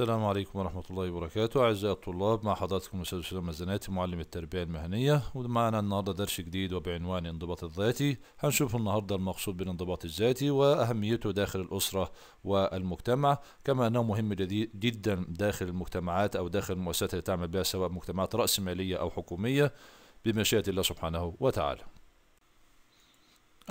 السلام عليكم ورحمة الله وبركاته أعزائي الطلاب مع حضراتكم الأستاذ أسامة الزناتي معلم التربية المهنية ومعنا النهاردة درس جديد وبعنوان الانضباط الذاتي هنشوف النهاردة المقصود بالانضباط الذاتي وأهميته داخل الأسرة والمجتمع كما أنه مهم جدا داخل المجتمعات أو داخل المؤسسات اللي تعمل بها سواء مجتمعات رأسمالية أو حكومية بمشيئة الله سبحانه وتعالى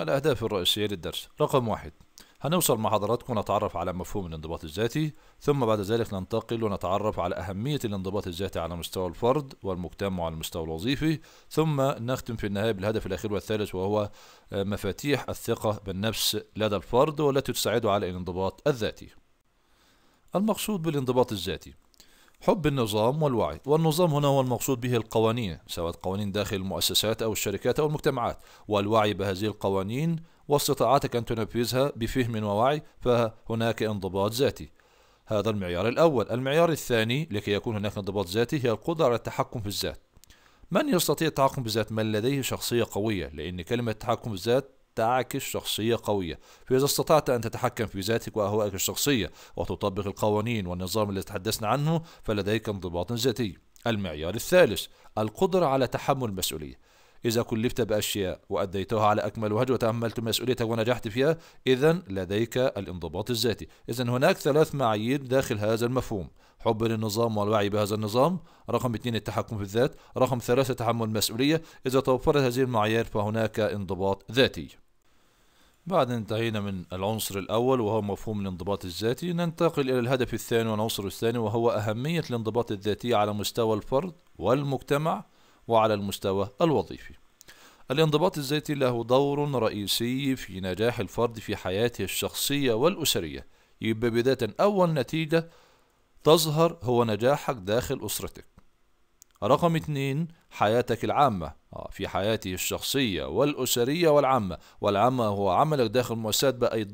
الأهداف الرئيسية للدرس رقم واحد هنوصل مع حضراتكم نتعرف على مفهوم الانضباط الذاتي ثم بعد ذلك ننتقل ونتعرف على أهمية الانضباط الذاتي على مستوى الفرد والمجتمع وعلى المستوى الوظيفي ثم نختم في النهاية بالهدف الأخير والثالث وهو آه، مفاتيح الثقة بالنفس لدى الفرد والتي تساعده على الانضباط الذاتي المقصود بالانضباط الذاتي حب النظام والوعي والنظام هنا هو المقصود به القوانين سواء قوانين داخل المؤسسات أو الشركات أو المجتمعات والوعي بهذه القوانين واستطاعتك أن تنفذها بفهم ووعي فهناك انضباط ذاتي هذا المعيار الأول المعيار الثاني لكي يكون هناك انضباط ذاتي هي القدرة على التحكم في الذات من يستطيع التحكم بالذات من لديه شخصية قوية لأن كلمة التحكم بالذات تعكس شخصية قوية فإذا استطعت أن تتحكم في ذاتك وأهوائك الشخصية وتطبق القوانين والنظام الذي تحدثنا عنه فلديك انضباط ذاتي المعيار الثالث القدرة على تحمل المسؤولية إذا كلفت بأشياء وأديتها على أكمل وجه وتحملت مسؤوليتك ونجحت فيها إذا لديك الانضباط الذاتي إذا هناك ثلاث معايير داخل هذا المفهوم حب للنظام والوعي بهذا النظام رقم اثنين التحكم في الذات رقم ثلاثة تحمل المسؤولية إذا توفرت هذه المعايير فهناك انضباط ذاتي بعد ان انتهينا من العنصر الأول وهو مفهوم الانضباط الذاتي ننتقل إلى الهدف الثاني والعنصر الثاني وهو أهمية الانضباط الذاتي على مستوى الفرد والمجتمع وعلى المستوى الوظيفي الانضباط الذاتي له دور رئيسي في نجاح الفرد في حياته الشخصية والأسرية يبقى بداية أول نتيجة تظهر هو نجاحك داخل أسرتك رقم اتنين حياتك العامة آه، في حياته الشخصية والأسرية والعامة والعامة هو عملك داخل المؤسسات بأي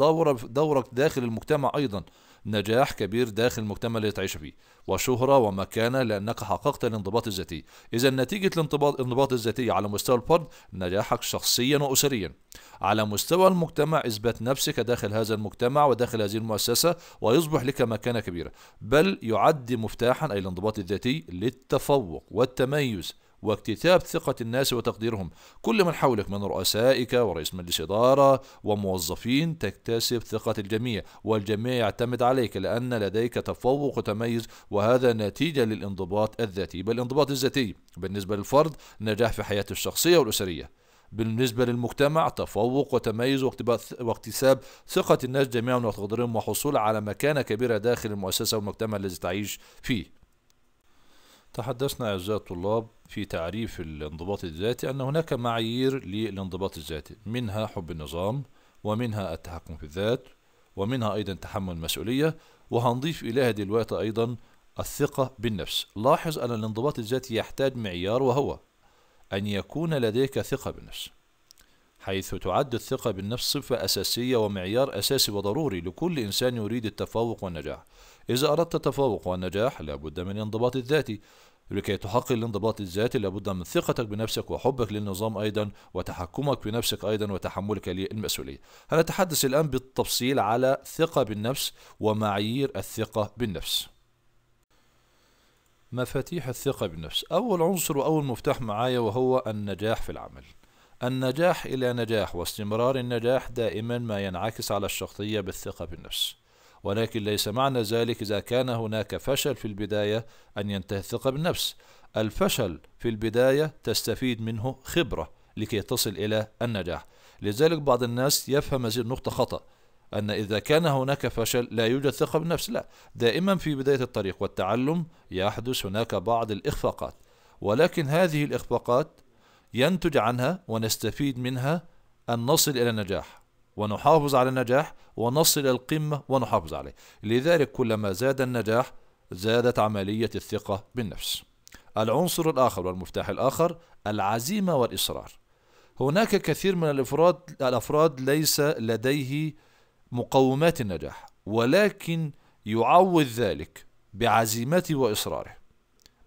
دورك داخل المجتمع أيضا نجاح كبير داخل المجتمع اللي تعيش فيه وشهرة ومكانة لأنك حققت الانضباط الذاتي إذا نتيجة الانضباط الذاتي على مستوى الفرد نجاحك شخصيا وأسريا على مستوى المجتمع إثبات نفسك داخل هذا المجتمع وداخل هذه المؤسسة ويصبح لك مكانة كبيرة بل يعد مفتاحا أي الانضباط الذاتي للتفوق والتميز واكتساب ثقة الناس وتقديرهم كل من حولك من رؤسائك ورئيس مجلس إدارة وموظفين تكتسب ثقة الجميع والجميع يعتمد عليك لأن لديك تفوق وتميز وهذا نتيجة للانضباط الذاتي بل الانضباط الذاتي بالنسبة للفرد نجاح في حياته الشخصية والأسرية بالنسبة للمجتمع تفوق وتميز واكتساب ثقة الناس جميعا وتقديرهم وحصول على مكانة كبيرة داخل المؤسسة والمجتمع الذي تعيش فيه تحدثنا أعزائي الطلاب في تعريف الانضباط الذاتي أن هناك معايير للانضباط الذاتي منها حب النظام ومنها التحكم في الذات ومنها أيضا تحمل المسؤولية وهنضيف إليها دلوقتي أيضا الثقة بالنفس لاحظ أن الانضباط الذاتي يحتاج معيار وهو أن يكون لديك ثقة بالنفس حيث تعد الثقة بالنفس صفة أساسية ومعيار أساسي وضروري لكل إنسان يريد التفوق والنجاح إذا أردت التفوق والنجاح لابد من الانضباط الذاتي لكي تحقق الانضباط الذاتي لابد من ثقتك بنفسك وحبك للنظام أيضا وتحكمك بنفسك أيضا وتحملك للمسؤولية هنتحدث الآن بالتفصيل على ثقة بالنفس ومعايير الثقة بالنفس مفاتيح الثقة بالنفس أول عنصر وأول مفتاح معايا وهو النجاح في العمل النجاح إلى نجاح واستمرار النجاح دائما ما ينعكس على الشخصية بالثقة بالنفس ولكن ليس معنى ذلك إذا كان هناك فشل في البداية أن ينتهي الثقة بالنفس الفشل في البداية تستفيد منه خبرة لكي تصل إلى النجاح لذلك بعض الناس يفهم هذه النقطة خطأ أن إذا كان هناك فشل لا يوجد ثقة بالنفس لا دائما في بداية الطريق والتعلم يحدث هناك بعض الإخفاقات ولكن هذه الإخفاقات ينتج عنها ونستفيد منها أن نصل إلى النجاح ونحافظ على النجاح ونصل القمة ونحافظ عليه لذلك كلما زاد النجاح زادت عملية الثقة بالنفس العنصر الآخر والمفتاح الآخر العزيمة والإصرار هناك كثير من الأفراد, الأفراد ليس لديه مقومات النجاح ولكن يعوض ذلك بعزيمته وإصراره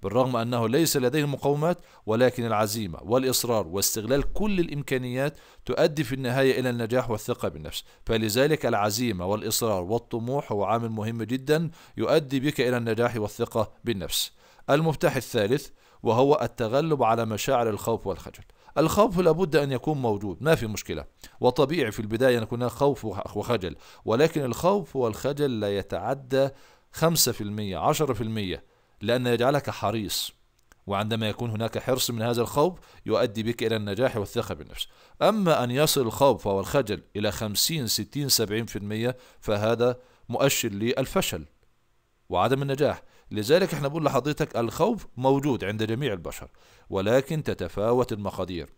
بالرغم أنه ليس لديه المقومات ولكن العزيمة والإصرار واستغلال كل الإمكانيات تؤدي في النهاية إلى النجاح والثقة بالنفس فلذلك العزيمة والإصرار والطموح هو عامل مهم جدا يؤدي بك إلى النجاح والثقة بالنفس المفتاح الثالث وهو التغلب على مشاعر الخوف والخجل الخوف لابد أن يكون موجود ما في مشكلة وطبيعي في البداية أن يكون خوف وخجل ولكن الخوف والخجل لا يتعدى 5% 10% لأن يجعلك حريص وعندما يكون هناك حرص من هذا الخوف يؤدي بك إلى النجاح والثقة بالنفس أما أن يصل الخوف أو الخجل إلى 50 60 70% فهذا مؤشر للفشل وعدم النجاح لذلك احنا بنقول لحضرتك الخوف موجود عند جميع البشر ولكن تتفاوت المقادير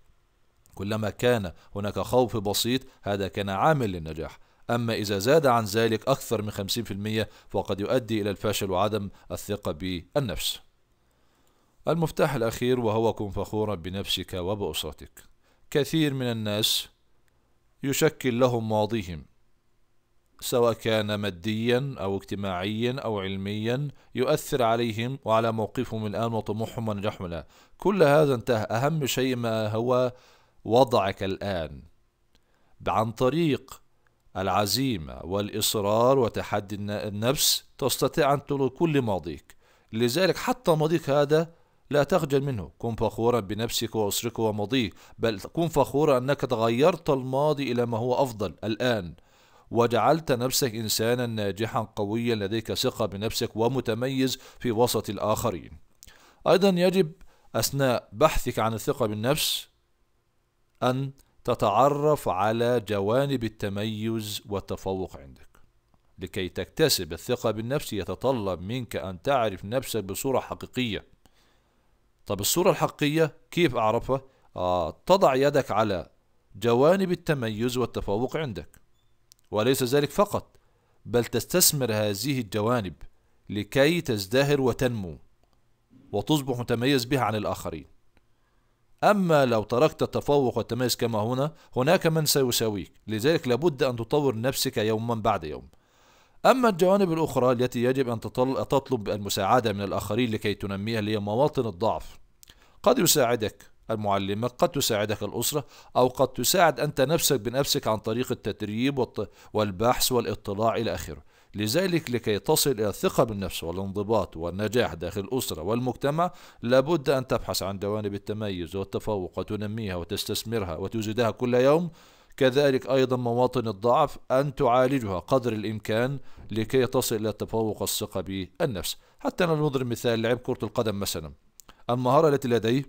كلما كان هناك خوف بسيط هذا كان عامل للنجاح أما إذا زاد عن ذلك أكثر من 50% فقد يؤدي إلى الفشل وعدم الثقة بالنفس المفتاح الأخير وهو كن فخورا بنفسك وبأسرتك كثير من الناس يشكل لهم ماضيهم سواء كان ماديا أو اجتماعيا أو علميا يؤثر عليهم وعلى موقفهم الآن وطموحهم ونجاحهم الآن كل هذا انتهى أهم شيء ما هو وضعك الآن عن طريق العزيمة والإصرار وتحدي النفس تستطيع أن تلغي كل ماضيك لذلك حتى ماضيك هذا لا تخجل منه كن فخورا بنفسك وأسرك وماضيك بل كن فخورا أنك تغيرت الماضي إلى ما هو أفضل الآن وجعلت نفسك إنسانا ناجحا قويا لديك ثقة بنفسك ومتميز في وسط الآخرين أيضا يجب أثناء بحثك عن الثقة بالنفس أن تتعرف على جوانب التميز والتفوق عندك لكي تكتسب الثقة بالنفس يتطلب منك أن تعرف نفسك بصورة حقيقية طب الصورة الحقيقية كيف أعرفها؟ آه تضع يدك على جوانب التميز والتفوق عندك وليس ذلك فقط بل تستثمر هذه الجوانب لكي تزدهر وتنمو وتصبح متميز بها عن الآخرين أما لو تركت التفوق والتميز كما هنا هناك من سيساويك لذلك لابد أن تطور نفسك يوما بعد يوم أما الجوانب الأخرى التي يجب أن تطلب المساعدة من الآخرين لكي تنميها اللي هي مواطن الضعف قد يساعدك المعلمة قد تساعدك الأسرة أو قد تساعد أنت نفسك بنفسك عن طريق التدريب والبحث والاطلاع إلى آخره لذلك لكي تصل إلى الثقة بالنفس والانضباط والنجاح داخل الأسرة والمجتمع لابد أن تبحث عن جوانب التميز والتفوق وتنميها وتستثمرها وتزيدها كل يوم كذلك أيضا مواطن الضعف أن تعالجها قدر الإمكان لكي تصل إلى التفوق الثقة بالنفس حتى نضرب مثال لعب كرة القدم مثلا المهارة التي لديه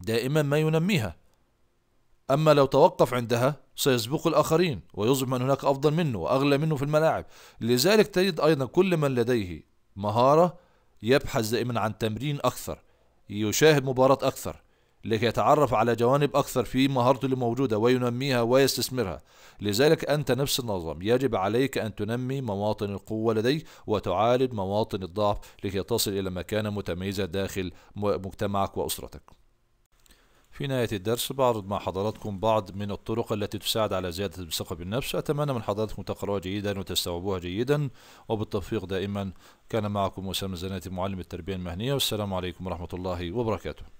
دائما ما ينميها أما لو توقف عندها سيسبق الآخرين ويصبح من هناك أفضل منه وأغلى منه في الملاعب لذلك تجد أيضا كل من لديه مهارة يبحث دائما عن تمرين أكثر يشاهد مباراة أكثر لكي يتعرف على جوانب أكثر في مهارته اللي موجودة وينميها ويستثمرها لذلك أنت نفس النظام يجب عليك أن تنمي مواطن القوة لديك وتعالج مواطن الضعف لكي تصل إلى مكانة متميزة داخل مجتمعك وأسرتك في نهاية الدرس بعرض مع حضراتكم بعض من الطرق التي تساعد على زيادة الثقة بالنفس أتمنى من حضراتكم تقروها جيدا وتستوعبوها جيدا وبالتوفيق دائما كان معكم أسامة زناتي معلم التربية المهنية والسلام عليكم ورحمة الله وبركاته